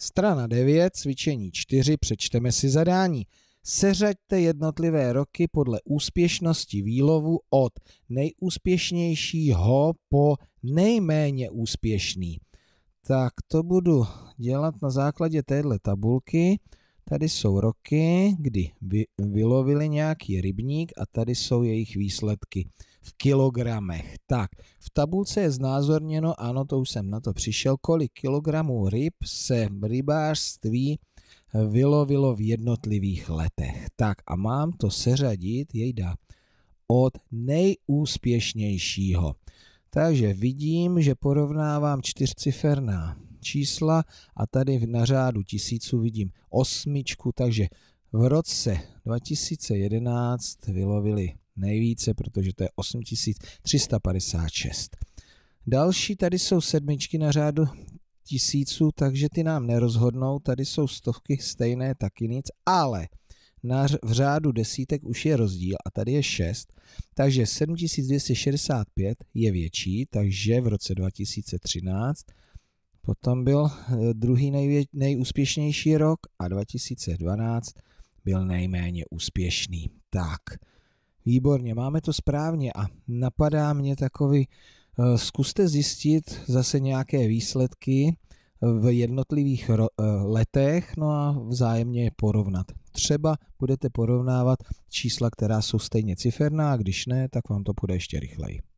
Strana 9, cvičení 4, přečteme si zadání. Seřaďte jednotlivé roky podle úspěšnosti výlovu od nejúspěšnějšího po nejméně úspěšný. Tak to budu dělat na základě téhle tabulky. Tady jsou roky, kdy vy, vylovili nějaký rybník a tady jsou jejich výsledky v kilogramech. Tak, v tabulce je znázorněno, ano, to už jsem na to přišel, kolik kilogramů ryb se rybářství vylovilo v jednotlivých letech. Tak a mám to seřadit, jejda, od nejúspěšnějšího. Takže vidím, že porovnávám čtyřciferná čísla a tady na řádu tisíců vidím osmičku, takže v roce 2011 vylovili nejvíce, protože to je 8356. Další tady jsou sedmičky na řádu tisíců, takže ty nám nerozhodnou, tady jsou stovky stejné, taky nic, ale na, v řádu desítek už je rozdíl a tady je 6, takže 7265 je větší, takže v roce 2013 Potom tam byl eh, druhý nejvě, nejúspěšnější rok a 2012 byl nejméně úspěšný. Tak, výborně, máme to správně a napadá mě takový, eh, zkuste zjistit zase nějaké výsledky eh, v jednotlivých letech no a vzájemně je porovnat. Třeba budete porovnávat čísla, která jsou stejně ciferná, a když ne, tak vám to půjde ještě rychleji.